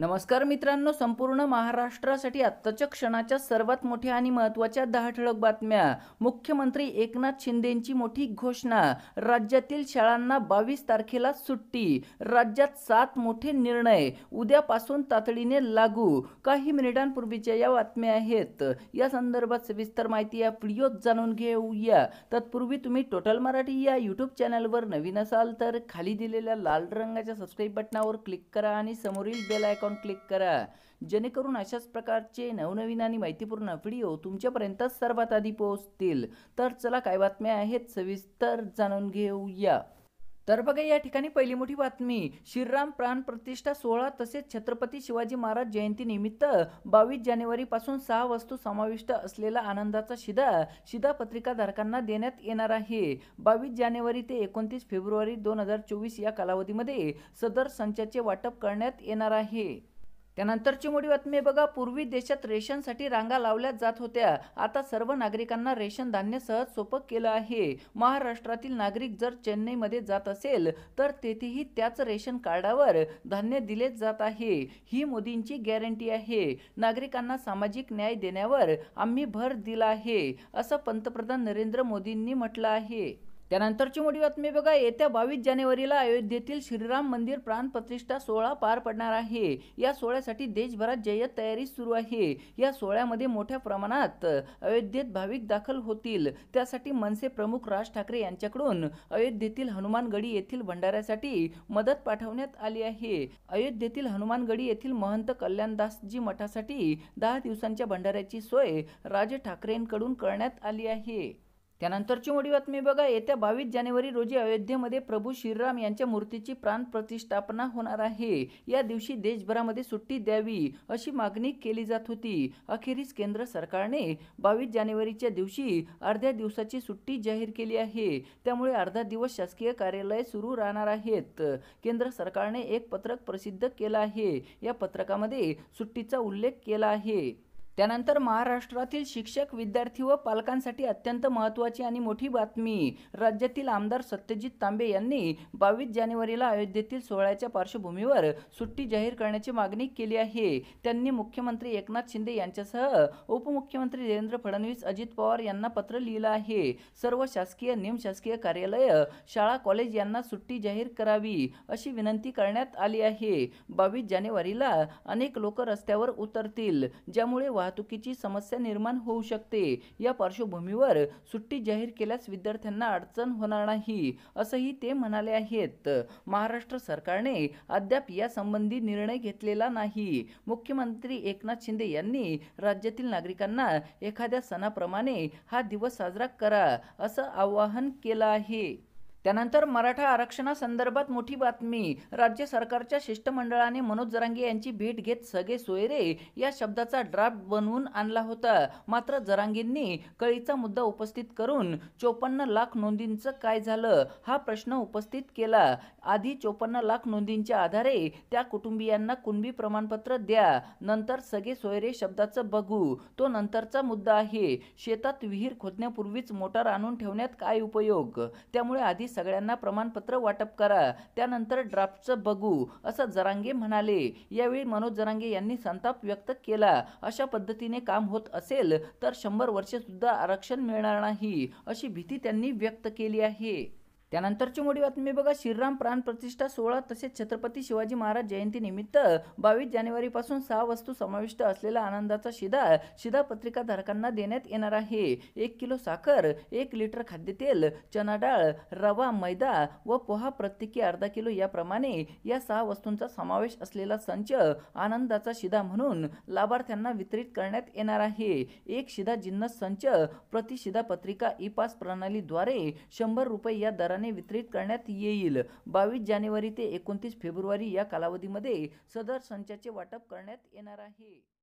नमस्कार मित्रांनो संपूर्ण महाराष्ट्रासाठी आत्ताच्या क्षणाच्या सर्वात मोठ्या आणि महत्वाच्या दहा ठळक बातम्या मुख्यमंत्री एकनाथ शिंदेंची मोठी घोषणा राज्यातील शाळांना बावीस तारखेला सुट्टी राज्यात सात मोठे निर्णय उद्यापासून तातडीने लागू काही मिनिटांपूर्वीच्या या बातम्या आहेत या संदर्भात सविस्तर माहिती या व्हिडिओत जाणून घेऊया तत्पूर्वी तुम्ही टोटल मराठी या यूट्यूब चॅनलवर नवीन असाल तर खाली दिलेल्या लाल रंगाच्या सबस्क्राईब बटनावर क्लिक करा आणि समोरील बेल आयकॉन आयकॉन क्लिक करा जेणेकरून अशाच प्रकारचे नवनवीन आणि माहितीपूर्ण व्हिडिओ तुमच्यापर्यंत सर्वात आधी पोहोचतील तर चला काय बातम्या आहेत सविस्तर जाणून घेऊया तर बघा या ठिकाणी पहिली मोठी बातमी श्रीराम प्राण प्रतिष्ठा सोहळा तसेच छत्रपती शिवाजी महाराज जयंतीनिमित्त बावीस जानेवारीपासून सहा वस्तू समाविष्ट असलेला आनंदाचा शिदा शिधा पत्रिकाधारकांना देण्यात येणार आहे बावीस जानेवारी ते एकोणतीस फेब्रुवारी दोन हजार चोवीस या कालावधीमध्ये सदर संचाचे वाटप करण्यात येणार आहे त्यानंतरची मोठी बातमी बघा पूर्वी देशात रेशनसाठी रांगा लावल्या जात होत्या आता सर्व नागरिकांना रेशन धान्य सहज सोपं केलं आहे महाराष्ट्रातील नागरिक जर चेन्नईमध्ये जात असेल तर तेथेही त्याच रेशन कार्डावर धान्य दिले जात आहे ही मोदींची गॅरंटी आहे नागरिकांना सामाजिक न्याय देण्यावर आम्ही भर दिला आहे असं पंतप्रधान नरेंद्र मोदींनी म्हटलं आहे त्यानंतरची मोठी बातमी बघा येत्या बावीस जानेवारीला अयोध्येतील श्रीराम मंदिर प्रतिष्ठा सोहळा पार पडणार आहे या सोहळ्यासाठी देशभरात जय्यत तयारी सुरू आहे या सोहळ्यामध्ये मोठ्या प्रमाणात अयोध्येत भाविक दाखल होतील त्यासाठी मनसे प्रमुख राज ठाकरे यांच्याकडून अयोध्येतील हनुमानगडी येथील भंडाऱ्यासाठी मदत पाठवण्यात आली आहे अयोध्येतील हनुमानगडी येथील महंत कल्याणदासजी मठासाठी दहा दिवसांच्या भंडाऱ्याची सोय राज ठाकरेंकडून करण्यात आली आहे त्यानंतरची मोठी बातमी बघा येत्या बावीस जानेवारी रोजी अयोध्येमध्ये प्रभू श्रीराम यांच्या मूर्तीची प्राण प्रतिष्ठापना होणार आहे या दिवशी देशभरामध्ये सुट्टी द्यावी अशी मागणी केली जात होती अखेरीस केंद्र सरकारने बावीस जानेवारीच्या दिवशी अर्ध्या दिवसाची सुट्टी जाहीर केली आहे त्यामुळे अर्धा दिवस शासकीय कार्यालय सुरू राहणार आहेत केंद्र सरकारने एक पत्रक प्रसिद्ध केलं आहे या पत्रकामध्ये सुट्टीचा उल्लेख केला आहे त्यानंतर महाराष्ट्रातील शिक्षक विद्यार्थी व पालकांसाठी अत्यंत महत्त्वाची आणि मोठी बातमी राज्यातील आमदार सत्यजित तांबे यांनी बावीस जानेवारीला अयोध्येतील सोहळ्याच्या पार्श्वभूमीवर सुट्टी जाहीर करण्याची मागणी केली आहे त्यांनी मुख्यमंत्री एकनाथ शिंदे यांच्यासह उपमुख्यमंत्री देवेंद्र फडणवीस अजित पवार यांना पत्र लिहिलं आहे सर्व शासकीय निमशासकीय कार्यालय शाळा कॉलेज यांना सुट्टी जाहीर करावी अशी विनंती करण्यात आली आहे बावीस जानेवारीला अनेक लोक रस्त्यावर उतरतील ज्यामुळे वाहतुकीची समस्या निर्माण होऊ शकते या पार्श्वभूमीवर सुट्टी जाहीर केल्यास विद्यार्थ्यांना अडचण होणार नाही असंही ते म्हणाले आहेत महाराष्ट्र सरकारने अद्याप यासंबंधी निर्णय घेतलेला नाही मुख्यमंत्री एकनाथ शिंदे यांनी राज्यातील नागरिकांना एखाद्या सणाप्रमाणे हा दिवस साजरा करा असं आवाहन केलं आहे त्यानंतर मराठा आरक्षणासंदर्भात मोठी बातमी राज्य सरकारच्या शिष्टमंडळाने मनोज जरांगे यांची भेट घेत सगळे सोयरे या शब्दाचा ड्राफ्ट बनवून आणला होता मात्र जरांगेंनी कळीचा मुद्दा उपस्थित करून चोपन्न लाख नोंदींचं काय झालं हा प्रश्न उपस्थित केला आधी चोपन्न लाख नोंदींच्या आधारे त्या कुटुंबियांना कुणबी प्रमाणपत्र द्या नंतर सगळे सोयरे शब्दाचं बघू तो नंतरचा मुद्दा आहे शेतात विहीर खोदण्यापूर्वीच मोटार आणून ठेवण्यात काय उपयोग त्यामुळे आधी आधी सगळ्यांना प्रमाणपत्र वाटप करा त्यानंतर ड्राफ्टचं बघू असं जरांगे म्हणाले यावेळी मनोज जरांगे यांनी संताप व्यक्त केला अशा पद्धतीने काम होत असेल तर शंभर वर्षे सुद्धा आरक्षण मिळणार नाही अशी भीती त्यांनी व्यक्त केली आहे त्यानंतरची मोठी बातमी बघा श्रीराम प्राण प्रतिष्ठा सोहळा तसेच छत्रपती शिवाजी महाराज जयंतीनिमित्त बावीस जानेवारीपासून सहा वस्तू समाविष्ट असलेला आनंदाचा शिधा शिधा धारकांना देण्यात येणार आहे एक किलो साखर एक लिटर खाद्यतेल चना डाळ रवा मैदा व पोहा प्रत्येकी अर्धा किलो याप्रमाणे या सहा वस्तूंचा समावेश असलेला संच आनंदाचा शिधा म्हणून लाभार्थ्यांना वितरित करण्यात येणार आहे एक शिधा जिन्नस संच प्रतिशिधा पत्रिका ई पास प्रणालीद्वारे शंभर रुपये या दरा दराने वितरित करण्यात येईल बावीस जानेवारी ते एकोणतीस फेब्रुवारी या कालावधीमध्ये सदर संचाचे वाटप करण्यात येणार आहे